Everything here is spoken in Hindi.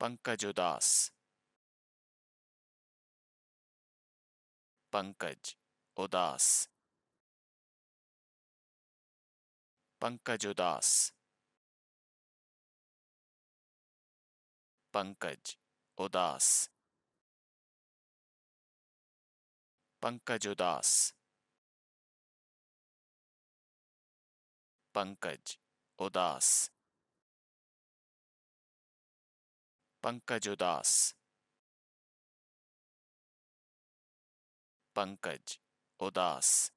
पंकज उदास पंकज उदास पंकज उदास पंकज उदास पंकज उदास पंकज उदास पंकज उदास पंकज उदास